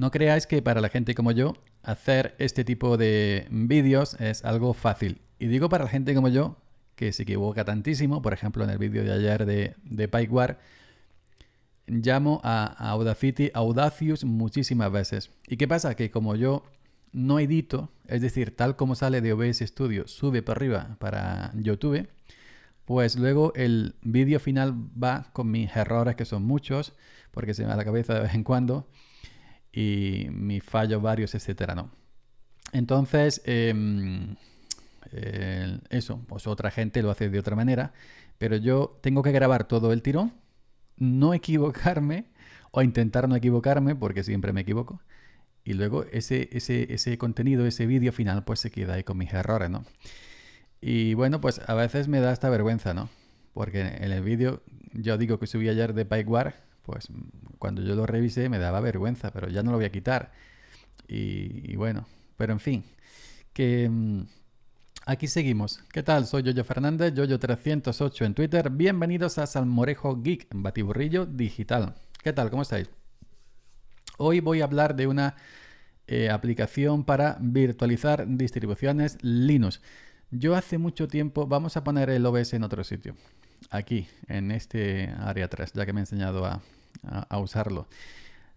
No creáis que para la gente como yo hacer este tipo de vídeos es algo fácil. Y digo para la gente como yo que se equivoca tantísimo, por ejemplo en el vídeo de ayer de, de llamo a, Audacity Audacious muchísimas veces. ¿Y qué pasa? Que como yo no edito, es decir, tal como sale de OBS Studio, sube para arriba para YouTube, pues luego el vídeo final va con mis errores, que son muchos, porque se me va la cabeza de vez en cuando, y mis fallos varios, etcétera, ¿no? Entonces, em, eso, pues otra gente lo hace de otra manera, pero yo tengo que grabar todo el tirón, no equivocarme o intentar no equivocarme, porque siempre me equivoco, y luego ese, ese, contenido, ese vídeo final, pues se queda ahí con mis errores, ¿no? Y bueno, pues a veces me da esta vergüenza, ¿no? Porque en el vídeo yo digo que subí ayer de War pues mm, cuando yo lo revisé me daba vergüenza, pero ya no lo voy a quitar. Y, bueno, pero en fin, que mm, aquí seguimos. ¿Qué tal? Soy Yoyo Fernández, Yoyo308 en Twitter. Bienvenidos a Salmorejo Geek, Batiburrillo Digital. ¿Qué tal? ¿Cómo estáis? Hoy voy a hablar de una eh, aplicación para virtualizar distribuciones Linux. Yo hace mucho tiempo, vamos a poner el OBS en otro sitio, aquí, en este área atrás, ya que me he enseñado a, a, usarlo.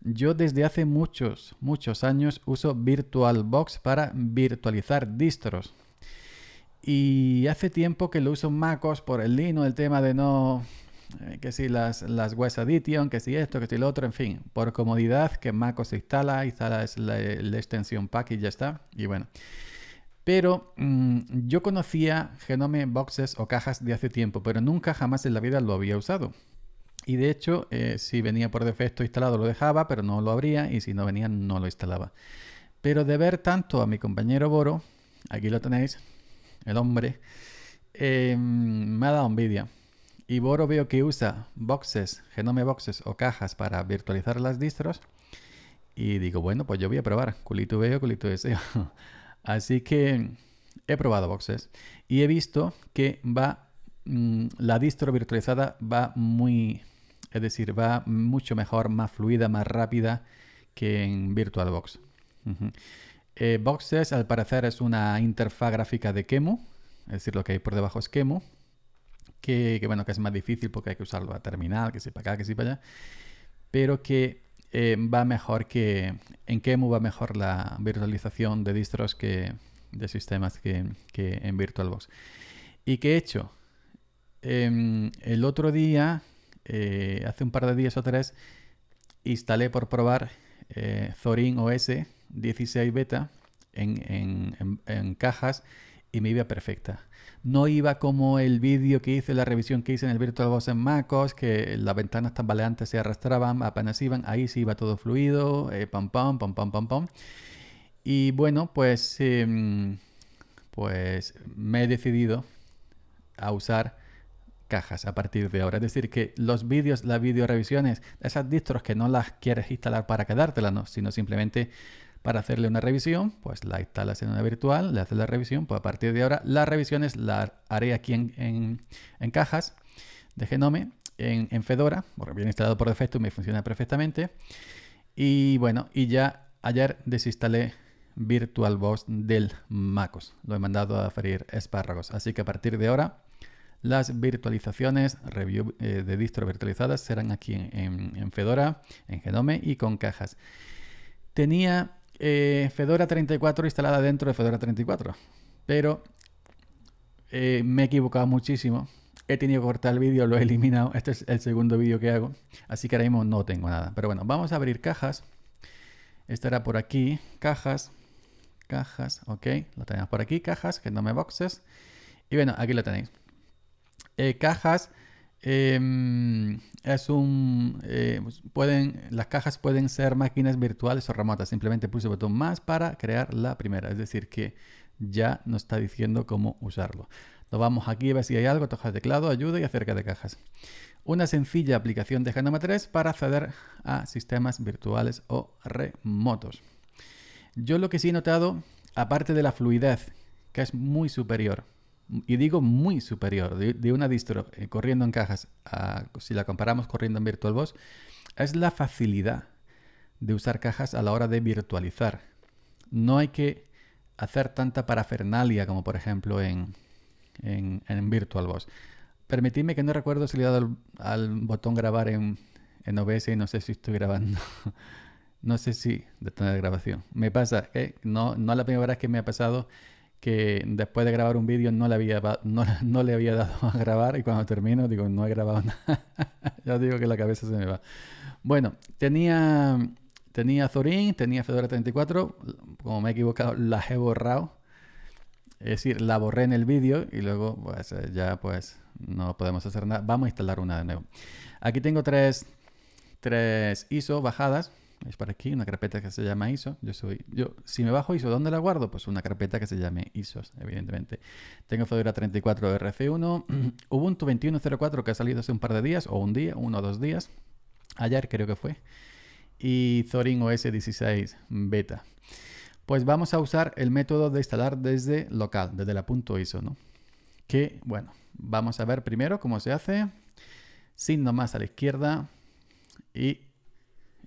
Yo desde hace muchos, muchos años uso VirtualBox para virtualizar distros. Y hace tiempo que lo uso en MacOS por el lino, el tema de no... Eh, que si las, las West Edition, que si esto, que si lo otro, en fin. Por comodidad, que MacOS se instala, instala la, la, extensión pack y ya está. Y bueno. Pero mm, yo conocía Genome Boxes o cajas de hace tiempo, pero nunca jamás en la vida lo había usado. Y de hecho, eh, si venía por defecto instalado lo dejaba, pero no lo abría y si no venía no lo instalaba. Pero de ver tanto a mi compañero Boro, aquí lo tenéis, el hombre, em, me ha dado envidia. Y Boro veo que usa boxes, genome boxes o cajas para virtualizar las distros. Y digo, bueno, pues yo voy a probar. Culito veo, culito deseo. Así que he probado boxes y he visto que va mm, la distro virtualizada va muy es decir, va mucho mejor, más fluida, más rápida que en VirtualBox. Eh, Boxes, al parecer, es una interfaz gráfica de Kemo, es decir, lo que hay por debajo es Kemo, que, bueno, que es más difícil porque hay que usarlo a terminal, que para acá, que para allá, pero que eh, va mejor que en Kemu va mejor la virtualización de distros que de sistemas que, en VirtualBox. ¿Y que he hecho? Em, el otro día eh, hace un par de días o tres instalé por probar eh, Zorin OS 16 beta en, cajas y me iba perfecta. No iba como el vídeo que hice, la revisión que hice en el VirtualBox en MacOS, que las ventanas tambaleantes se arrastraban, apenas iban, ahí sí iba todo fluido, eh, pam, pam, pam, pam, pam, Y bueno, pues, em, pues me he decidido a usar cajas a partir de ahora. Es decir, que los vídeos, las video revisiones, esas distros que no las quieres instalar para quedártela no, sino simplemente para hacerle una revisión, pues la instalas en una virtual, le haces la revisión, pues a partir de ahora las revisiones las haré aquí en, en, cajas de Genome, en, Fedora, porque viene instalado por defecto y me funciona perfectamente. Y bueno, y ya ayer desinstalé VirtualBox del MacOS. Lo he mandado a freír espárragos. Así que a partir de ahora las virtualizaciones, review eh, de distro virtualizadas, serán aquí en, Fedora, en Genome y con cajas. Tenía eh, Fedora 34 instalada dentro de Fedora 34, pero eh, me he equivocado muchísimo. He tenido que cortar el vídeo, lo he eliminado. Este es el segundo vídeo que hago, así que ahora mismo no tengo nada. Pero bueno, vamos a abrir cajas. Estará por aquí, cajas, cajas, ok, lo tenemos por aquí, cajas, que no boxes. Y bueno, aquí lo tenéis. Eh, cajas em, es un eh, pues, pueden las cajas pueden ser máquinas virtuales o remotas simplemente puse el botón más para crear la primera es decir que ya nos está diciendo cómo usarlo Lo vamos aquí a ver si hay algo de teclado ayuda y acerca de cajas una sencilla aplicación de Genoma 3 para acceder a sistemas virtuales o remotos yo lo que sí he notado aparte de la fluidez que es muy superior y digo muy superior, de, una distro eh, corriendo en cajas, a, si la comparamos corriendo en VirtualBox, es la facilidad de usar cajas a la hora de virtualizar. No hay que hacer tanta parafernalia como por ejemplo en, en, en VirtualBox. Permitidme que no recuerdo si le he dado al, botón grabar en, en, OBS y no sé si estoy grabando. no sé si detener grabación. Me pasa que ¿eh? no, no es la primera vez que me ha pasado que después de grabar un vídeo no, le había, no, le había dado a grabar y cuando termino digo, no he grabado nada. ya digo que la cabeza se me va. Bueno, tenía, tenía Zorin, tenía Fedora 34, como me he equivocado, las he borrado. Es decir, la borré en el vídeo y luego pues eh, ya pues no podemos hacer nada. Vamos a instalar una de nuevo. Aquí tengo tres, tres ISO bajadas es para aquí, una carpeta que se llama ISO. Yo soy, yo, si me bajo ISO, ¿dónde la guardo? Pues una carpeta que se llame ISOs, evidentemente. Tengo Fedora 34 RC1, Ubuntu 21.04 que ha salido hace un par de días, o un día, uno o dos días, ayer creo que fue, y Zorin OS 16 Beta. Pues vamos a usar el método de instalar desde local, desde la punto .iso, ¿no? Que, bueno, vamos a ver primero cómo se hace. Signo más a la izquierda y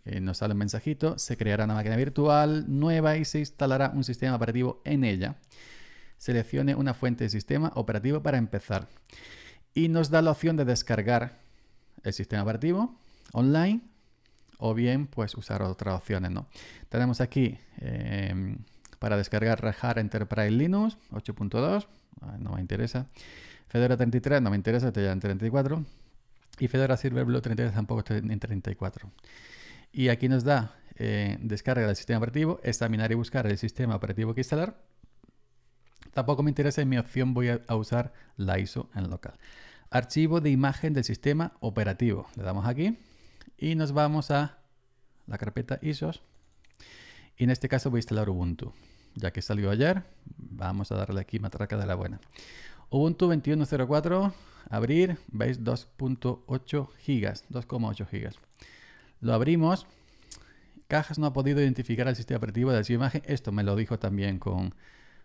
eh, nos sale un mensajito, se creará una máquina virtual nueva y se instalará un sistema operativo en ella. Seleccione una fuente de sistema operativo para empezar. Y nos da la opción de descargar el sistema operativo online o bien pues usar otras opciones. ¿no? Tenemos aquí em, para descargar Rajar Enterprise Linux 8.2, no me interesa. Fedora 33 no me interesa, está ya en 34. Y Fedora blue 33 tampoco está en 34. Y aquí nos da eh, descarga del sistema operativo, examinar y buscar el sistema operativo que instalar. Tampoco me interesa en mi opción voy a, usar la ISO en local. Archivo de imagen del sistema operativo. Le damos aquí y nos vamos a la carpeta ISOs. Y en este caso voy a instalar Ubuntu. Ya que salió ayer, vamos a darle aquí matraca de la buena. Ubuntu 21.04, abrir, veis 2.8 gigas, 2,8 gigas. Lo abrimos. Cajas no ha podido identificar el sistema operativo de su imagen. Esto me lo dijo también con,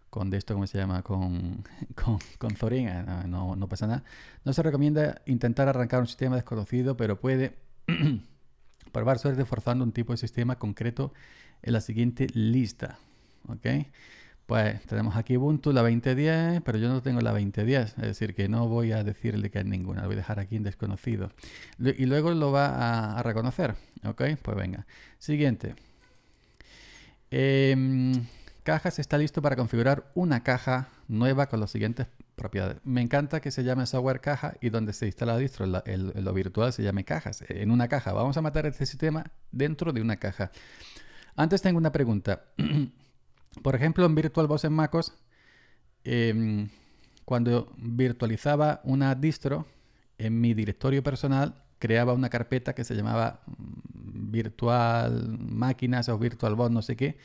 con esto, ¿cómo se llama? Con, con, Zorin. Eh, no, pasa nada. No se recomienda intentar arrancar un sistema desconocido, pero puede probar suerte forzando un tipo de sistema concreto en la siguiente lista. ¿Ok? Pues tenemos aquí Ubuntu, la 2010, pero yo no tengo la 2010, es decir, que no voy a decirle que hay ninguna, lo voy a dejar aquí en desconocido. Y luego lo va a, reconocer, ¿ok? Pues venga. Siguiente. Em, cajas está listo para configurar una caja nueva con las siguientes propiedades. Me encanta que se llame software caja y donde se instala distro, lo virtual se llame cajas, en una caja. Vamos a matar este sistema dentro de una caja. Antes tengo una pregunta. Por ejemplo, en VirtualBox en MacOS, em, cuando virtualizaba una distro, en mi directorio personal creaba una carpeta que se llamaba mm, virtual máquinas o virtual no sé qué.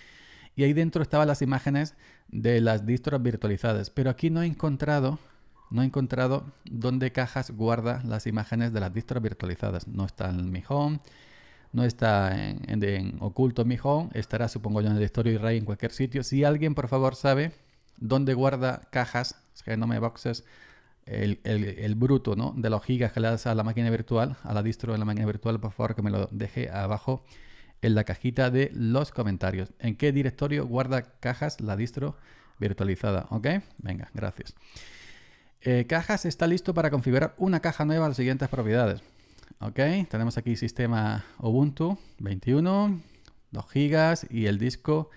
Y ahí dentro estaban las imágenes de las distros virtualizadas. Pero aquí no he encontrado, no he encontrado dónde cajas guarda las imágenes de las distros virtualizadas. No está en mi home, no está en, en, oculto mi home, estará supongo yo en el directorio irai en cualquier sitio. Si alguien por favor sabe dónde guarda cajas, que no me boxes el, bruto ¿no? de los gigas que le das a la máquina virtual, a la distro de la máquina virtual, por favor que me lo deje abajo en la cajita de los comentarios. ¿En qué directorio guarda cajas la distro virtualizada? ¿Ok? Venga, gracias. Eh, cajas está listo para configurar una caja nueva a las siguientes propiedades. ¿ok? Tenemos aquí sistema Ubuntu 21, 2 GB y el disco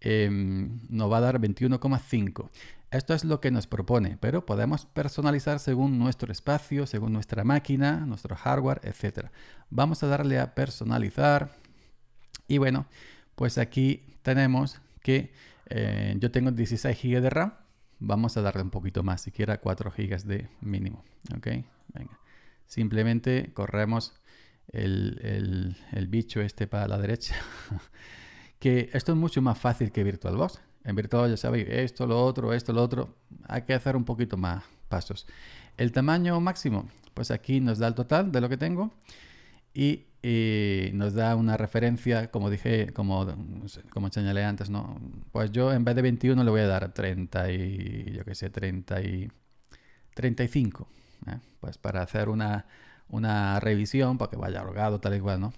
em, nos va a dar 21,5. Esto es lo que nos propone, pero podemos personalizar según nuestro espacio, según nuestra máquina, nuestro hardware, etc. Vamos a darle a personalizar y bueno, pues aquí tenemos que eh, yo tengo 16 GB de RAM. Vamos a darle un poquito más, siquiera 4 GB de mínimo, ¿ok? Venga. Simplemente corremos el, bicho este para la derecha. que esto es mucho más fácil que VirtualBox. En VirtualBox, ya sabéis, esto, lo otro, esto, lo otro. Hay que hacer un poquito más pasos. El tamaño máximo, pues aquí nos da el total de lo que tengo y, eh, nos da una referencia, como dije, como, como señalé antes, ¿no? Pues yo en vez de 21 le voy a dar 30 y, yo qué sé, 30 y 35. ¿eh? pues para hacer una, revisión, para que vaya rogado, tal y cual, ¿no?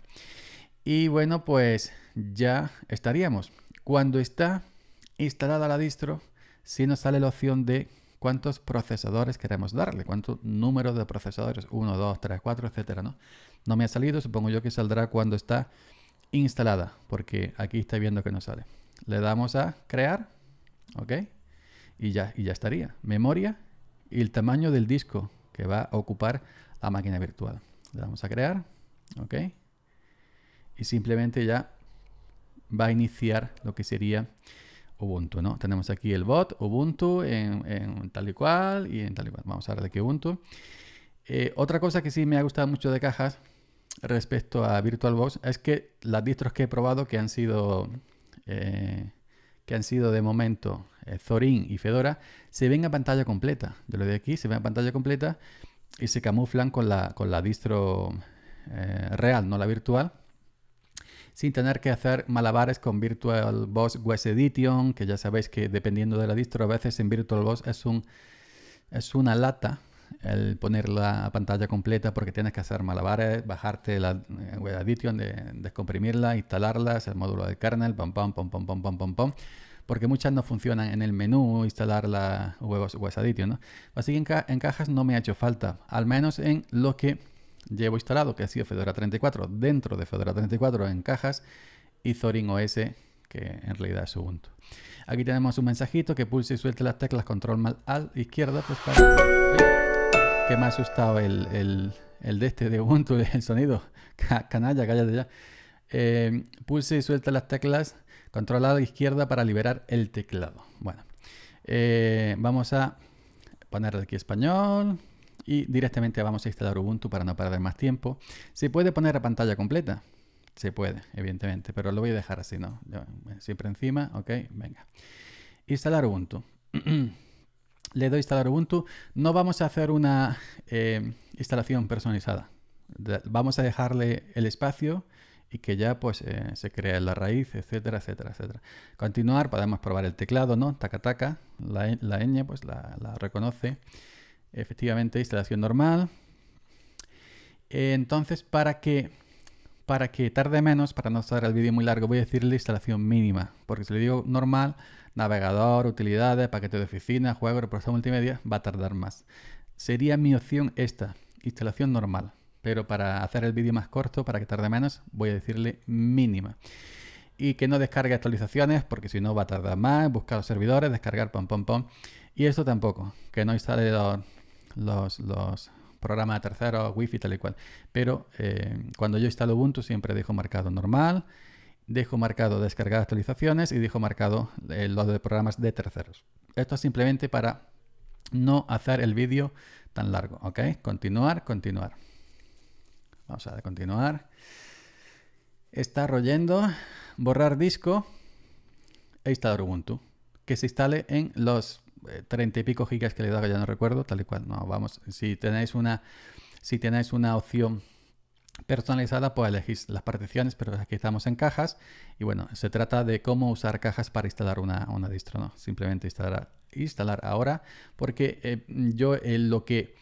Y bueno, pues ya estaríamos. Cuando está instalada la distro, si sí nos sale la opción de cuántos procesadores queremos darle, cuántos números de procesadores, 1, 2, 3, 4, etcétera, ¿no? No me ha salido, supongo yo que saldrá cuando está instalada, porque aquí está viendo que no sale. Le damos a crear, ¿ok? Y ya, y ya estaría. Memoria y el tamaño del disco, que va a ocupar la máquina virtual. Le vamos a crear, ¿ok? Y simplemente ya va a iniciar lo que sería Ubuntu, ¿no? Tenemos aquí el bot, Ubuntu, en, tal y cual, y en tal y cual. Vamos a de qué Ubuntu. Eh, otra cosa que sí me ha gustado mucho de cajas respecto a VirtualBox es que las distros que he probado que han sido eh, que han sido de momento Zorin eh, y Fedora, se ven a pantalla completa. De lo de aquí se ven a pantalla completa y se camuflan con la, con la distro eh, real, no la virtual, sin tener que hacer malabares con VirtualBox West Edition, que ya sabéis que dependiendo de la distro, a veces en VirtualBox es, un, es una lata el poner la pantalla completa porque tienes que hacer malabares, bajarte la eh, web edition, de, descomprimirla, instalarla, el módulo del kernel, pam, pam, pam, pam, pam, Porque muchas no funcionan en el menú instalar la web, edition Así que en, cajas no me ha hecho falta, al menos en lo que llevo instalado, que ha sido Fedora 34. Dentro de Fedora 34 en cajas y Zorin OS que en realidad es Ubuntu. Aquí tenemos un mensajito que pulse y suelte las teclas control mal al izquierda pues para que me ha asustado el, de este de Ubuntu, el sonido. Canalla, cállate ya. Em, pulse y suelta las teclas. Control a izquierda para liberar el teclado. Bueno, eh, vamos a poner aquí español y directamente vamos a instalar Ubuntu para no perder más tiempo. Se puede poner a pantalla completa. Se puede, evidentemente, pero lo voy a dejar así, ¿no? Eh, siempre encima, ok, venga. Instalar Ubuntu. le doy instalar Ubuntu. No vamos a hacer una eh, instalación personalizada. Vamos a dejarle el espacio y que ya pues eh, se crea la raíz, etcétera, etcétera, etcétera. Continuar, podemos probar el teclado, ¿no? Taca, taca. La, la ñ pues la, reconoce. Efectivamente, instalación normal. entonces, para que para que tarde menos, para no estar el vídeo muy largo, voy a decirle instalación mínima. Porque si le digo normal, navegador, utilidades, paquete de oficina, juegos, reproducción multimedia, va a tardar más. Sería mi opción esta, instalación normal. Pero para hacer el vídeo más corto, para que tarde menos, voy a decirle mínima. Y que no descargue actualizaciones, porque si no va a tardar más, buscar los servidores, descargar, pom, pom, pom. Y esto tampoco, que no instale los, los programa de terceros, wifi, tal y cual. Pero eh, cuando yo instalo Ubuntu siempre dejo marcado normal, dejo marcado descargar actualizaciones y dejo marcado el eh, los de programas de terceros. Esto es simplemente para no hacer el vídeo tan largo, ¿ok? Continuar, continuar. Vamos a continuar. Está royendo, borrar disco e instalar Ubuntu. Que se instale en los 30 y pico gigas que le daba, ya no recuerdo, tal y cual. No, vamos, si tenéis una, si tenéis una opción personalizada, pues elegís las particiones, pero aquí estamos en cajas. Y bueno, se trata de cómo usar cajas para instalar una, una distro, ¿no? Simplemente instalar, instalar ahora, porque eh, yo eh, lo, que,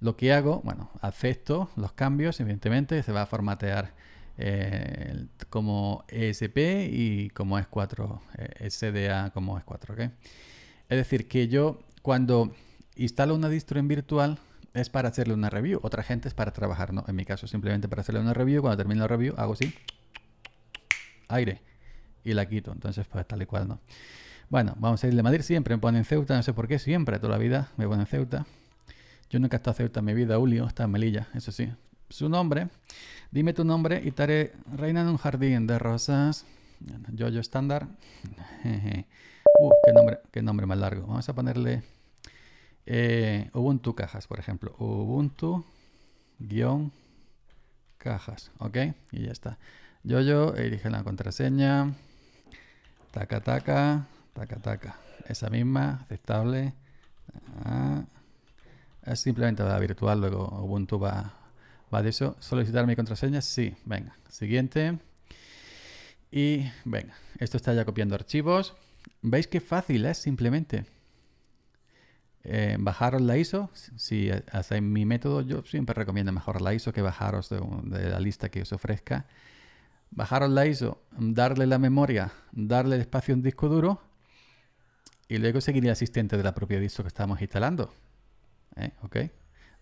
lo que hago, bueno, acepto los cambios, evidentemente, se va a formatear eh, como ESP y como es 4 SDA como es 4 ¿ok? Es decir, que yo cuando instalo una distro en virtual es para hacerle una review, otra gente es para trabajar, ¿no? En mi caso simplemente para hacerle una review, cuando termino la review hago así, aire, y la quito, entonces pues tal y cual, ¿no? Bueno, vamos a irle a Madrid siempre, me ponen Ceuta, no sé por qué, siempre, toda la vida me ponen Ceuta. Yo nunca he estado Ceuta en mi vida, Julio, está en Melilla, eso sí. Su nombre, dime tu nombre y te haré reina en un jardín de rosas. Yo, yo estándar. Uh, qué nombre, más largo. Vamos a ponerle eh, Ubuntu cajas, por ejemplo. Ubuntu guión cajas. Ok, y ya está. Yo, yo, elige la contraseña. Taca, taca, taca, taca. Esa misma, aceptable. Ah, es simplemente la virtual, luego Ubuntu va, va de eso. Solicitar mi contraseña, sí, venga. Siguiente. Y venga, esto está ya copiando archivos. ¿Veis qué fácil es simplemente? Eh, bajaros la ISO, si hacéis mi método, yo siempre recomiendo mejor la ISO que bajaros de, la lista que os ofrezca. Bajaros la ISO, darle la memoria, darle el espacio en disco duro y luego seguir el asistente de la propia ISO que estamos instalando. ¿Eh?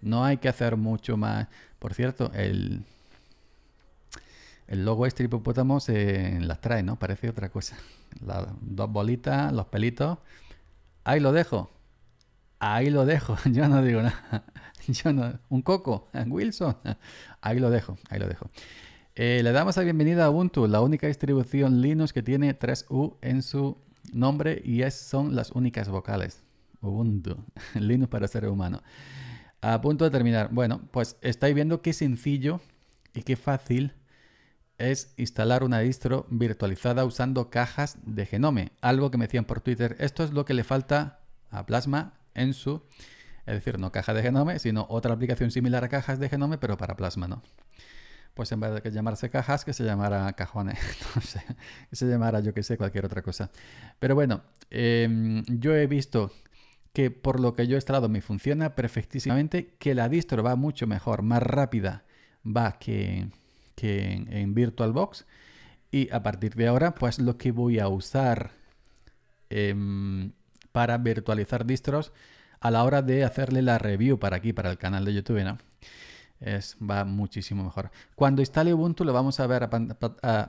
No hay que hacer mucho más. Por cierto, el, el logo este hipopótamo se las trae, ¿no? Parece otra cosa. Las dos bolitas, los pelitos. Ahí lo dejo. Ahí lo dejo. Yo no digo nada. Yo no. Un coco. Wilson. Ahí lo dejo. Ahí lo dejo. Eh, le damos la bienvenida a Ubuntu, la única distribución Linux que tiene 3U en su nombre y es, son las únicas vocales. Ubuntu, Linux para ser humano. A punto de terminar. Bueno, pues estáis viendo qué sencillo y qué fácil es instalar una distro virtualizada usando cajas de genome. Algo que me decían por Twitter, esto es lo que le falta a Plasma en su... Es decir, no caja de genome, sino otra aplicación similar a cajas de genome, pero para Plasma, ¿no? Pues en vez de que llamarse cajas, que se llamara cajones, no que se llamara yo que sé, cualquier otra cosa. Pero bueno, em, yo he visto que por lo que yo he instalado me funciona perfectísimamente, que la distro va mucho mejor, más rápida, va que en, VirtualBox. Y a partir de ahora, pues lo que voy a usar em, para virtualizar distros a la hora de hacerle la review para aquí, para el canal de YouTube, ¿no? Es, va muchísimo mejor. Cuando instale Ubuntu lo vamos a ver a,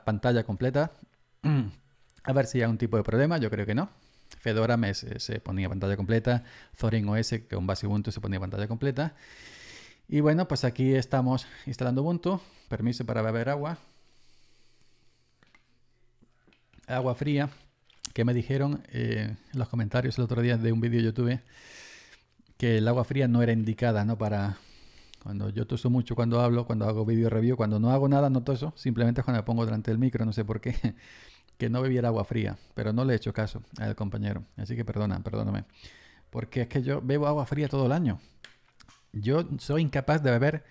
pantalla completa. a ver si hay algún tipo de problema, yo creo que no. Fedora me, se, ponía pantalla completa, Zorin OS que con base Ubuntu se ponía pantalla completa. Y bueno, pues aquí estamos instalando Ubuntu. Permiso para beber agua. Agua fría, que me dijeron en eh, los comentarios el otro día de un vídeo YouTube que el agua fría no era indicada, ¿no? Para cuando yo toso mucho, cuando hablo, cuando hago vídeo review, cuando no hago nada, no eso. simplemente cuando me pongo delante del micro, no sé por qué, que no bebiera agua fría, pero no le he hecho caso al compañero, así que perdona, perdóname, porque es que yo bebo agua fría todo el año, yo soy incapaz de beber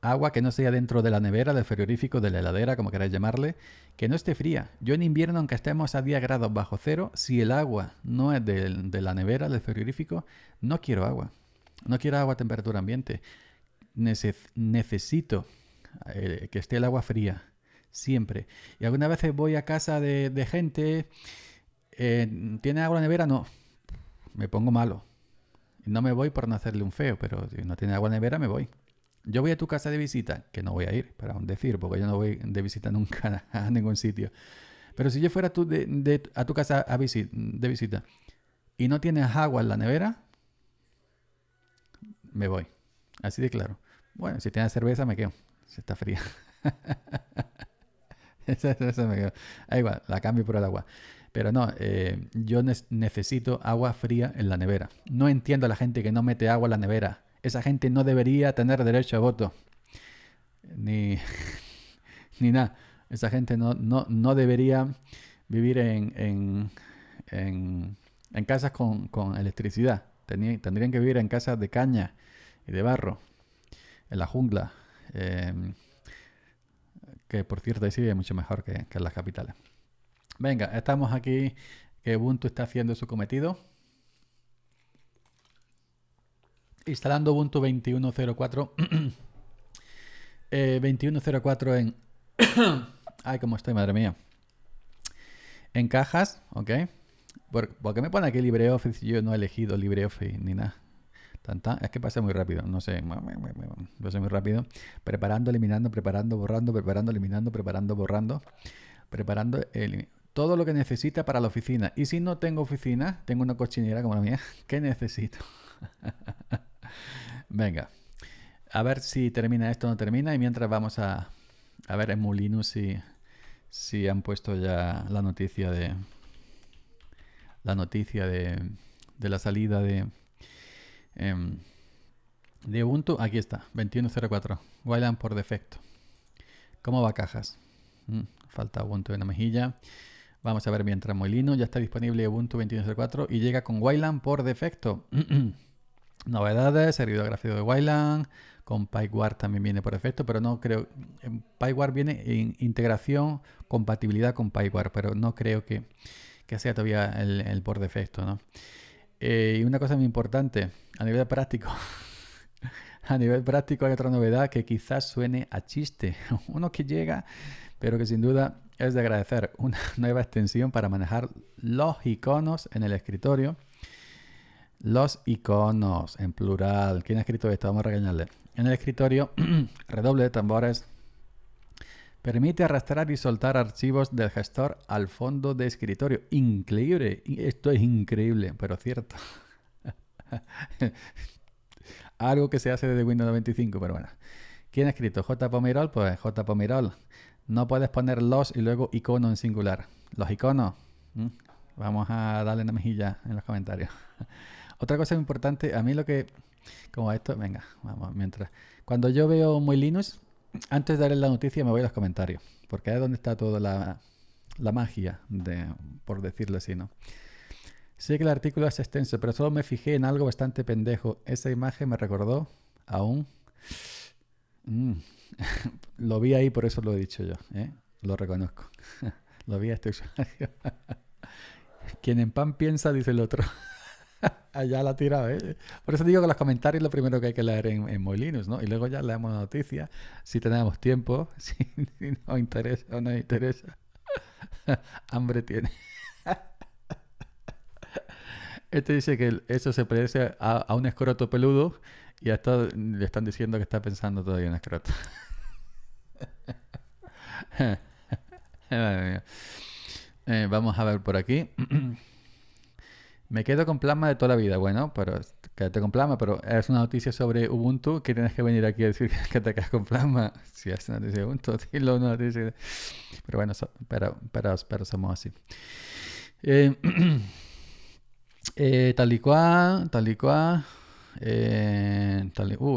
agua que no sea dentro de la nevera, del frigorífico, de la heladera, como queráis llamarle, que no esté fría. Yo en invierno, aunque estemos a 10 grados bajo cero, si el agua no es de, la nevera, del frigorífico, no quiero agua. No quiero agua a temperatura ambiente. necesito eh, que esté el agua fría, siempre. Y algunas veces voy a casa de, gente, eh, ¿tiene agua en la nevera? No, me pongo malo. No me voy por no hacerle un feo, pero si no tiene agua en la nevera, me voy. Yo voy a tu casa de visita, que no voy a ir, para decir, porque yo no voy de visita nunca a ningún sitio. Pero si yo fuera a tu casa de visita y no tienes agua en la nevera, me voy. Así de claro. Bueno, si tienes cerveza, me quedo. Si está fría. esa, me quedo. Da igual, la cambio por el agua. Pero no, eh, yo necesito agua fría en la nevera. No entiendo a la gente que no mete agua en la nevera. Esa gente no debería tener derecho a voto. Ni, nada. Esa gente no, debería vivir en, casas con, electricidad. tendrían que vivir en casas de caña y de barro, en la jungla. Em, que por cierto, ahí sí es mucho mejor que, que en las capitales. Venga, estamos aquí, que Ubuntu está haciendo su cometido. Instalando Ubuntu 21.04. 21.04 eh, en... Ay, cómo estoy, madre mía. En cajas, ok. ¿Por, qué me pone aquí LibreOffice? Yo no he elegido LibreOffice ni nada. Tanta, es que pasa muy rápido, no sé, no muy rápido. Preparando, eliminando, preparando, borrando, preparando, eliminando, preparando, borrando, preparando, eliminando todo lo que necesita para la oficina. Y si no tengo oficina, tengo una cochinera como la mía, ¿qué necesito? Venga, a ver si termina esto o no termina. Y mientras vamos a, ver en Molino si, si han puesto ya la noticia de. La noticia de, de la salida de. Em, de Ubuntu, aquí está, 21.04, Wayland por defecto. ¿Cómo va cajas? Mm, falta Ubuntu en la mejilla. Vamos a ver mientras Molino ya está disponible Ubuntu 21.04 y llega con Wayland por defecto. Novedades, servidor gráfico de Wayland, con PyWare también viene por defecto, pero no creo. PyWare viene en integración, compatibilidad con PyWare, pero no creo que, que sea todavía el, por defecto. ¿no? Eh, y una cosa muy importante, a nivel práctico. a nivel práctico hay otra novedad que quizás suene a chiste. Uno que llega pero que sin duda es de agradecer una nueva extensión para manejar los iconos en el escritorio. Los iconos, en plural. ¿Quién ha escrito esto? Vamos a regañarle. En el escritorio, redoble de tambores, permite arrastrar y soltar archivos del gestor al fondo de escritorio. Increíble. Esto es increíble, pero cierto. Algo que se hace desde Windows 95, pero bueno. ¿Quién ha escrito? J. Pomerol, pues J. Pomerol no puedes poner los y luego icono en singular. Los iconos. Vamos a darle una mejilla en los comentarios. Otra cosa importante, a mí lo que... Como esto, venga, vamos, mientras... Cuando yo veo muy Linux, antes de darle la noticia me voy a los comentarios, porque ahí es donde está toda la, la magia, de, por decirlo así, ¿no? Sé que el artículo es extenso, pero solo me fijé en algo bastante pendejo. Esa imagen me recordó aún... lo vi ahí, por eso lo he dicho yo. ¿eh? Lo reconozco. lo vi a este usuario. Quien en pan piensa, dice el otro. Allá ah, la ha ¿eh? Por eso digo que los comentarios lo primero que hay que leer en, Molinos ¿no? Y luego ya leemos la noticia, si tenemos tiempo, si, no nos interesa o no interesa. Hambre tiene. este dice que eso se parece a, a un escoroto peludo y a esto le están diciendo que está pensando todavía en escroto. eh, vamos a ver por aquí. Me quedo con Plasma de toda la vida. Bueno, pero quédate con Plasma, pero es una noticia sobre Ubuntu que tienes que venir aquí a decir que te quedas con Plasma. Si es una noticia de Ubuntu, dilo una noticia. De... Pero bueno, pero, pero, somos así. Eh, eh, tal y cual, tal y cual. Eh,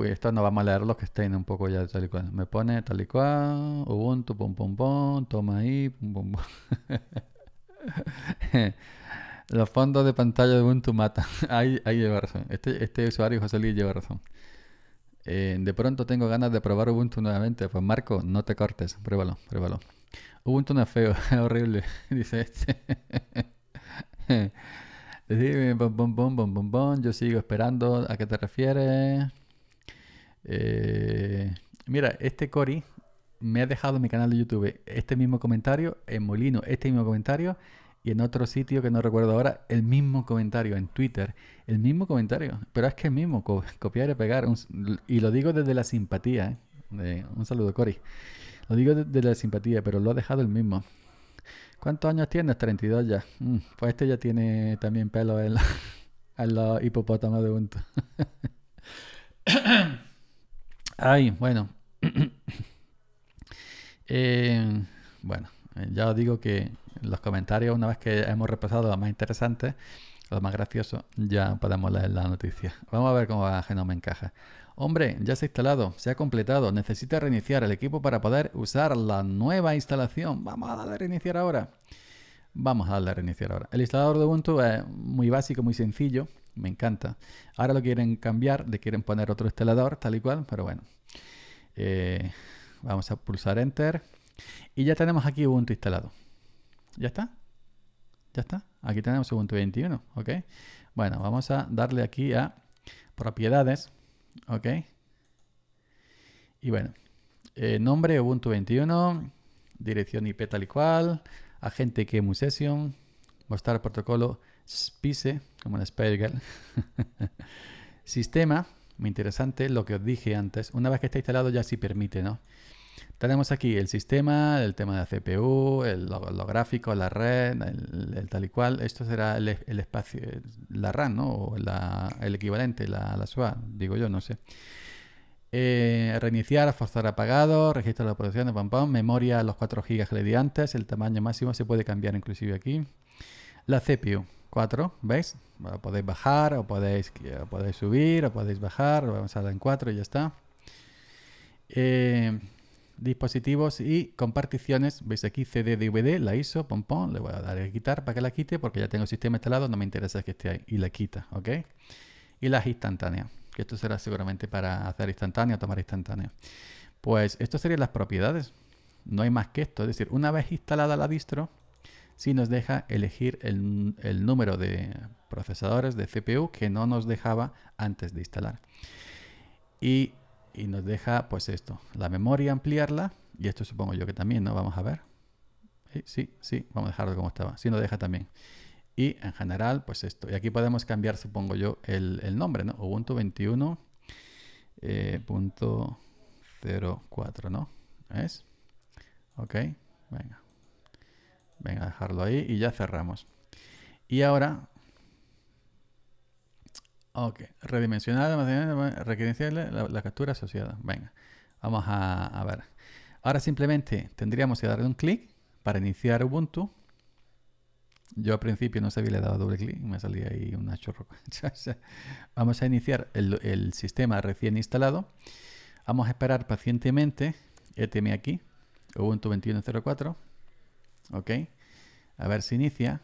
esto no vamos a leer los que estén un poco ya tal y cual. Me pone tal y cual, Ubuntu, pum pum pum, toma ahí, pum pum pum. los fondos de pantalla de Ubuntu matan. ahí, ahí lleva razón. Este, este usuario José Luis lleva razón. Eh, de pronto tengo ganas de probar Ubuntu nuevamente. Pues Marco, no te cortes, pruébalo, pruébalo. Ubuntu no es feo, es horrible, dice este. Sí, bom, bom, bom, yo sigo esperando. ¿A qué te refieres? Eh, mira, este Cory me ha dejado en mi canal de YouTube este mismo comentario, en Molino este mismo comentario y en otro sitio que no recuerdo ahora el mismo comentario, en Twitter, el mismo comentario. Pero es que es mismo, copiar y pegar. y lo digo desde la simpatía. Eh, un saludo, Cory. Lo digo desde la simpatía, pero lo ha dejado el mismo. ¿Cuántos años tienes? 32 ya. Mm, pues este ya tiene también pelo en, los hipopótamos de unto. Ay, bueno. Eh, bueno, eh, ya os digo que los comentarios, una vez que hemos repasado los más interesantes, los más graciosos, ya podemos leer la noticia. Vamos a ver cómo va Genoma Encaja. Hombre, ya se ha instalado, se ha completado, necesita reiniciar el equipo para poder usar la nueva instalación. Vamos a darle a reiniciar ahora. Vamos a darle a reiniciar ahora. El instalador de Ubuntu es muy básico, muy sencillo, me encanta. Ahora lo quieren cambiar, le quieren poner otro instalador, tal y cual, pero bueno. Eh, vamos a pulsar Enter y ya tenemos aquí Ubuntu instalado. ¿Ya está? ¿Ya está? Aquí tenemos Ubuntu 21, Bueno, vamos a darle aquí a propiedades Ok. Y bueno, eh, nombre Ubuntu 21, dirección IP tal y cual, agente que session, mostrar protocolo SPICE, como en Spellgirl. Sistema, muy interesante, lo que os dije antes. Una vez que está instalado ya sí permite, ¿no? Tenemos aquí el sistema, el tema de la CPU, el, lo, gráfico, la red, el, tal y cual. Esto será el, espacio, la RAM, ¿no? O el equivalente, la, SUA, digo yo, no sé. Eh, reiniciar, forzar apagado, registro de la producción de pam pam, memoria los 4 GB que le di el tamaño máximo se puede cambiar inclusive aquí. La CPU, 4, ¿veis? podéis bajar o podéis, podéis subir o podéis bajar, vamos a dar en 4 y ya está. Eh, dispositivos y comparticiones. Veis aquí CD, DVD, la ISO, pom, Le voy a dar a quitar para que la quite porque ya tengo el sistema instalado, no me interesa que esté ahí. Y la quita, ¿ok? Y las instantáneas, que esto será seguramente para hacer o tomar instantánea. Pues esto serían las propiedades. No hay más que esto. Es decir, una vez instalada la distro, sí nos deja elegir el, el número de procesadores de CPU que no nos dejaba antes de instalar. Y y nos deja pues esto, la memoria ampliarla y esto supongo yo que también, ¿no? Vamos a ver. Sí, sí, vamos a dejarlo como estaba. Sí, nos deja también. Y en general, pues esto. Y aquí podemos cambiar, supongo yo, el, nombre, ¿no? Ubuntu 21.04, eh, ¿no? es Ok, venga. Venga, dejarlo ahí y ya cerramos. Y ahora Ok, redimensionada, requerencial, la, captura asociada. Venga, vamos a, ver. Ahora simplemente tendríamos que darle un clic para iniciar Ubuntu. Yo al principio no sabía, le dado doble clic, me salía ahí una chorro. vamos a iniciar el, sistema recién instalado. Vamos a esperar pacientemente. etm aquí, Ubuntu 21.04. Ok, a ver si inicia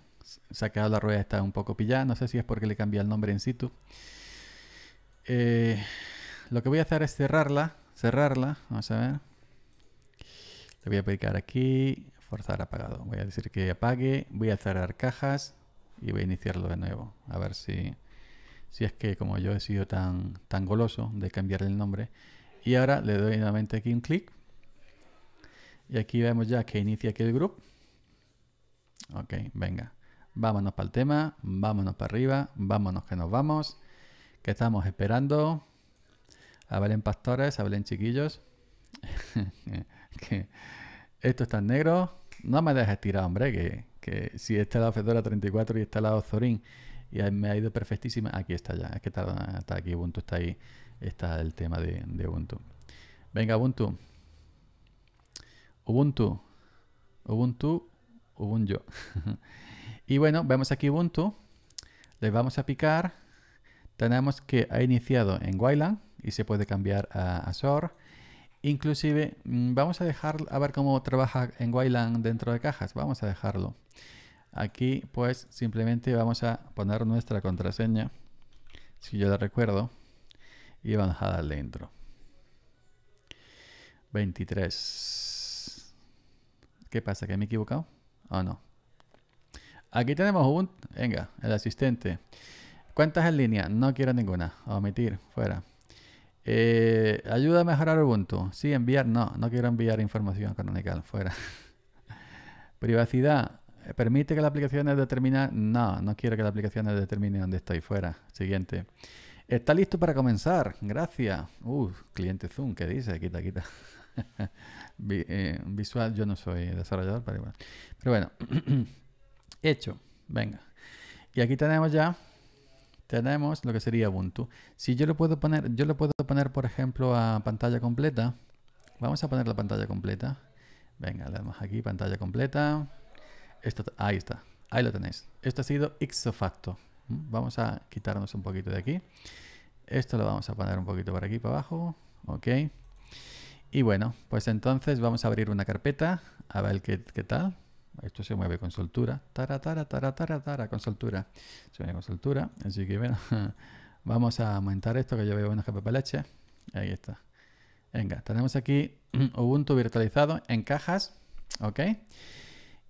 sacado la rueda está un poco pillada. No sé si es porque le cambié el nombre en situ. Eh, lo que voy a hacer es cerrarla. Cerrarla. Vamos a ver. Le voy a aplicar aquí. Forzar apagado. Voy a decir que apague. Voy a cerrar cajas. Y voy a iniciarlo de nuevo. A ver si, si es que como yo he sido tan, tan goloso de cambiar el nombre. Y ahora le doy nuevamente aquí un clic. Y aquí vemos ya que inicia aquí el grupo. Ok, venga. Vámonos para el tema, vámonos para arriba, vámonos que nos vamos. Que estamos esperando Hablen Pastores, hablen Chiquillos. esto está en negro. No me dejes tirar, hombre, que, que si está la Fedora 34 y está la Zorin y me ha ido perfectísima. Aquí está ya, es que está, aquí Ubuntu, está ahí, está el tema de, de Ubuntu. Venga, Ubuntu. Ubuntu. Ubuntu. Ubuntu. Y bueno, vemos aquí Ubuntu, le vamos a picar, tenemos que ha iniciado en Wayland y se puede cambiar a Azure. Inclusive mm, vamos a dejar a ver cómo trabaja en Wayland dentro de cajas, vamos a dejarlo. Aquí pues simplemente vamos a poner nuestra contraseña, si yo la recuerdo, y vamos a darle intro. 23. ¿Qué pasa? ¿Que me he equivocado? ¿O no? Aquí tenemos un... Venga, el asistente. ¿Cuántas en línea? No quiero ninguna. Omitir, fuera. Eh, ayuda a mejorar Ubuntu. Sí, enviar. No, no quiero enviar información canonical. Fuera. Privacidad. ¿Permite que la aplicación determine? No, no quiero que la aplicación determine dónde estoy. Fuera. Siguiente. Está listo para comenzar. Gracias. Uh, cliente Zoom, ¿qué dice? Quita, quita. Eh, visual, yo no soy desarrollador, para igual. Pero bueno. Hecho. Venga. Y aquí tenemos ya, tenemos lo que sería Ubuntu. Si yo lo puedo poner, yo lo puedo poner, por ejemplo, a pantalla completa. Vamos a poner la pantalla completa. Venga, le damos aquí, pantalla completa. Esto, ahí está, ahí lo tenéis. Esto ha sido ixofacto. Mm, vamos a quitarnos un poquito de aquí. Esto lo vamos a poner un poquito por aquí, para abajo. Ok. Y bueno, pues entonces vamos a abrir una carpeta, a ver qué, qué tal. Esto se mueve con soltura. Tara, tara, tara, tara, tara, con soltura. Se mueve con soltura. Así que bueno, vamos a aumentar esto que yo veo en leche, Ahí está. Venga, tenemos aquí Ubuntu virtualizado en cajas. ¿Ok?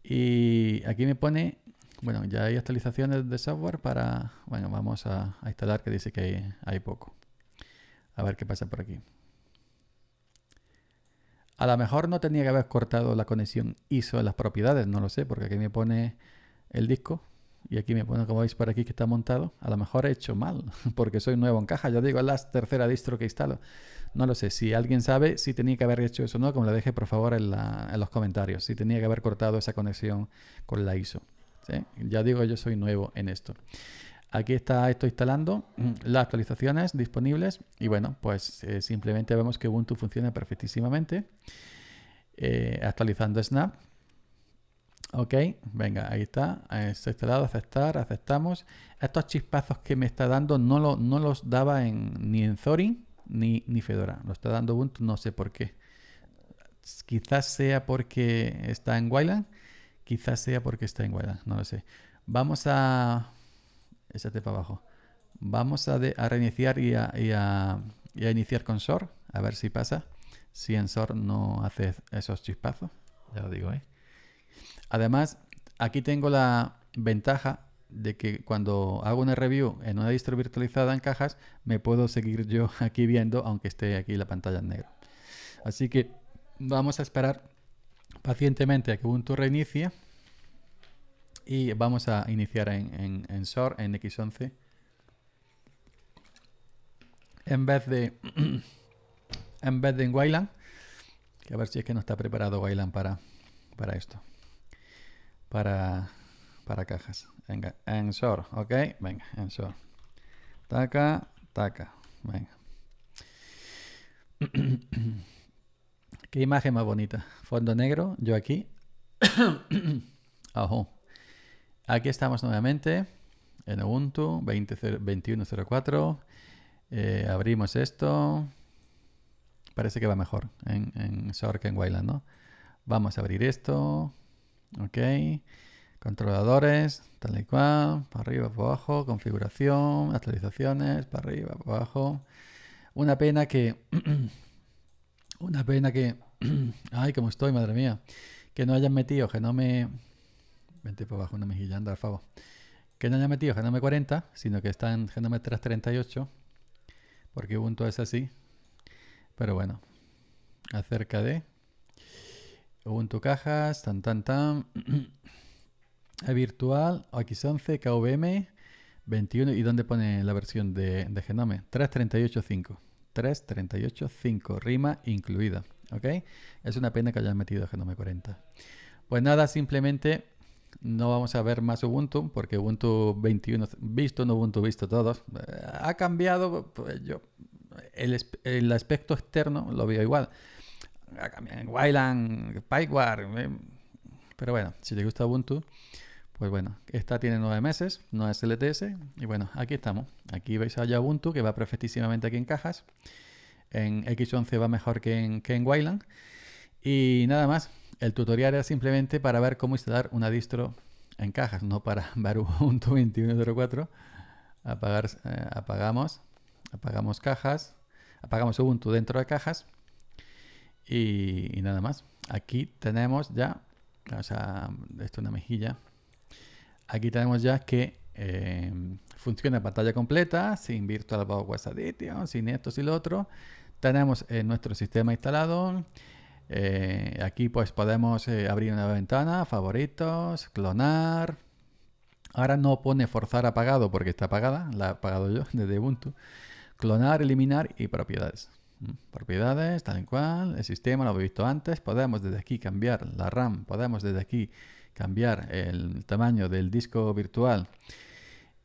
Y aquí me pone, bueno, ya hay actualizaciones de software para, bueno, vamos a, instalar que dice que hay poco. A ver qué pasa por aquí. A lo mejor no tenía que haber cortado la conexión ISO en las propiedades, no lo sé, porque aquí me pone el disco y aquí me pone, como veis por aquí, que está montado. A lo mejor he hecho mal, porque soy nuevo en caja. ya digo, es la tercera distro que instalo. No lo sé. Si alguien sabe si tenía que haber hecho eso o no, como lo deje por favor en, los comentarios. Si tenía que haber cortado esa conexión con la ISO. Ya digo, yo soy nuevo en esto. Aquí está esto instalando, mm, las actualizaciones disponibles y bueno, pues eh, simplemente vemos que Ubuntu funciona perfectísimamente. Eh, actualizando Snap. Ok, venga, ahí está. Está instalado, aceptar, aceptamos. Estos chispazos que me está dando no, lo, no los daba ni en Zorin ni, ni Fedora. Lo está dando Ubuntu, no sé por qué. Quizás sea porque está en Wayland, quizás sea porque está en Wayland, no lo sé. Vamos a abajo. Vamos a, reiniciar y a, iniciar con SOR, a ver si pasa. Si en SOR no hace esos chispazos, ya lo digo, ¿eh? Además, aquí tengo la ventaja de que cuando hago una review en una distro virtualizada en cajas, me puedo seguir yo aquí viendo, aunque esté aquí la pantalla en negro. Así que vamos a esperar pacientemente a que Ubuntu reinicie y vamos a iniciar en, en, en SOR, en X11. En vez de en vez de en Wayland, que a ver si es que no está preparado Wayland para, para esto. Para, para cajas. Venga, en SOR, ¿ok? Venga, en SOR. Taca, taca. Venga. Qué imagen más bonita. Fondo negro, yo aquí. Ajo. Aquí estamos nuevamente en Ubuntu 21.04. Eh, abrimos esto. Parece que va mejor en, en que en Wayland, ¿no? Vamos a abrir esto. Ok. Controladores, tal y cual. Para arriba, para abajo. Configuración, actualizaciones, para arriba, para abajo. Una pena que... una pena que... Ay, cómo estoy, madre mía. Que no hayan metido, que no me 20 para abajo, una mejilla, anda, favor. Que no haya metido genome 40, sino que está en genome 338, porque Ubuntu es así. Pero bueno, acerca de Ubuntu cajas, tan tan tan. E virtual, X11, KVM 21. ¿Y dónde pone la versión de, de Genome? 3.38.5. 3.38.5, rima incluida. ¿Ok? Es una pena que hayan metido Genome 40. Pues nada, simplemente no vamos a ver más Ubuntu, porque Ubuntu 21 visto, no Ubuntu visto todos. Eh, ha cambiado, pues yo, el, aspecto externo lo veo igual. Ha cambiado Wayland, eh, Pero bueno, si te gusta Ubuntu, pues bueno, esta tiene nueve meses, no es LTS. Y bueno, aquí estamos. Aquí veis allá Ubuntu, que va perfectísimamente aquí en cajas. En X11 va mejor que en, que en Wayland. Y nada más, el tutorial era simplemente para ver cómo instalar una distro en cajas, no para ver Ubuntu 21.04. apagamos, apagamos cajas, apagamos Ubuntu dentro de cajas y, nada más. Aquí tenemos ya, o sea, esto es una mejilla. Aquí tenemos ya que eh, funciona pantalla completa, sin Virtual Box sin esto, sin lo otro. Tenemos eh, nuestro sistema instalado eh, aquí pues podemos eh, abrir una ventana, favoritos, clonar. Ahora no pone forzar apagado porque está apagada, la he apagado yo desde Ubuntu. Clonar, eliminar y propiedades. Mm, propiedades, tal y cual, el sistema lo he visto antes. Podemos desde aquí cambiar la RAM, podemos desde aquí cambiar el tamaño del disco virtual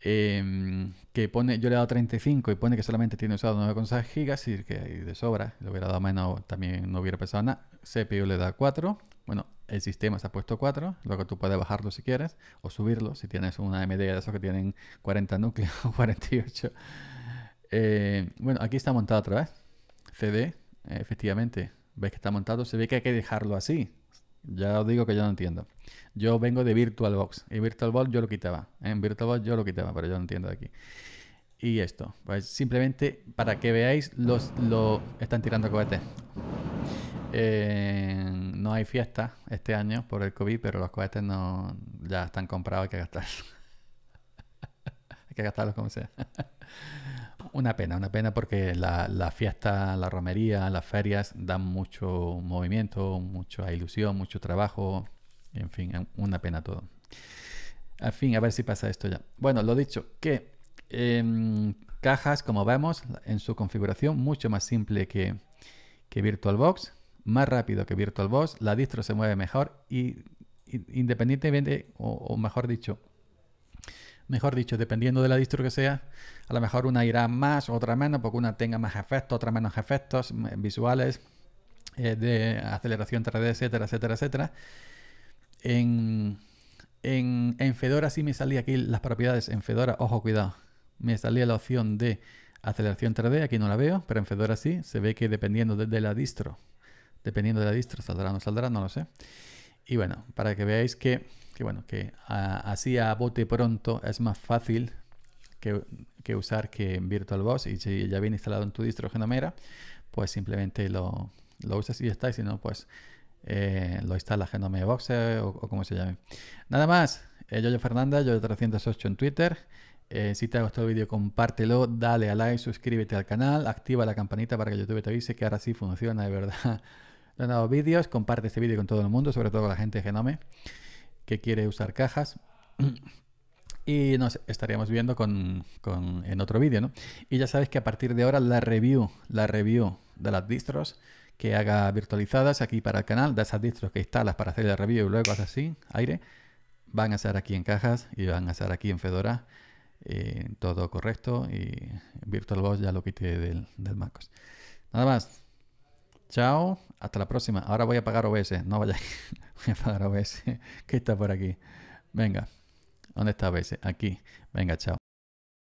Em, que pone, yo le he dado 35 y pone que solamente tiene usado 9,6 gigas y que hay de sobra, le hubiera dado menos, también no hubiera pasado nada. CPU le da 4, bueno, el sistema se ha puesto 4, luego tú puedes bajarlo si quieres o subirlo si tienes una AMD de esos que tienen 40 núcleos o 48. Eh, bueno, aquí está montado otra vez, CD, efectivamente, ves que está montado, se ve que hay que dejarlo así, ya os digo que yo no entiendo. Yo vengo de VirtualBox. Y VirtualBox yo lo quitaba. ¿eh? En VirtualBox yo lo quitaba, pero yo no entiendo de aquí. Y esto, pues simplemente para que veáis, los, están tirando cohetes. Eh, no hay fiesta este año por el COVID, pero los cohetes no ya están comprados, hay que gastarlos. hay que gastarlos como sea una pena, una pena porque la fiesta, la romería, las ferias dan mucho movimiento, mucha ilusión, mucho trabajo. En fin, una pena todo. En fin, a ver si pasa esto ya. Bueno, lo dicho, que em, cajas, como vemos, en su configuración mucho más simple que, VirtualBox, más rápido que VirtualBox, la distro se mueve mejor y, independientemente, o mejor dicho, mejor dicho, dependiendo de la distro que sea, a lo mejor una irá más, otra menos, porque una tenga más efectos, otra menos efectos visuales, eh, de aceleración 3D, etcétera, etcétera, etcétera. En, Fedora sí me salía aquí las propiedades. En Fedora, ojo, cuidado. Me salía la opción de aceleración 3D, aquí no la veo, pero en Fedora sí. Se ve que dependiendo de, de la distro, dependiendo de la distro, saldrá o no saldrá, no lo sé. Y bueno, para que veáis que bueno, que así a bote pronto es más fácil que, usar que en VirtualBox y si ya viene instalado en tu distro Genomera, pues simplemente lo, lo usas y ya está, y si no, pues eh, lo instala Genome Boxer eh, o, como se llame. Nada más, eh, yo, yo Fernanda, yo 308 en Twitter. si te ha gustado el vídeo, compártelo, dale a like, suscríbete al canal, activa la campanita para que YouTube te avise que ahora sí funciona de verdad. Los nuevos vídeos, comparte este vídeo con todo el mundo, sobre todo con la gente de Genome quiere usar cajas. Y nos estaríamos viendo con, en otro vídeo, Y ya sabes que a partir de ahora la review, la review de las distros que haga virtualizadas aquí para el canal, de esas distros que instalas para hacer la review y luego haces así, aire, van a ser aquí en cajas y van a ser aquí en Fedora, eh, todo correcto y VirtualBox ya lo quité del, del MacOS. Nada más. Chao. Hasta la próxima. Ahora voy a pagar OBS. No vaya. voy a pagar OBS. qué está por aquí? Venga. ¿Dónde está OBS? Aquí. Venga, chao.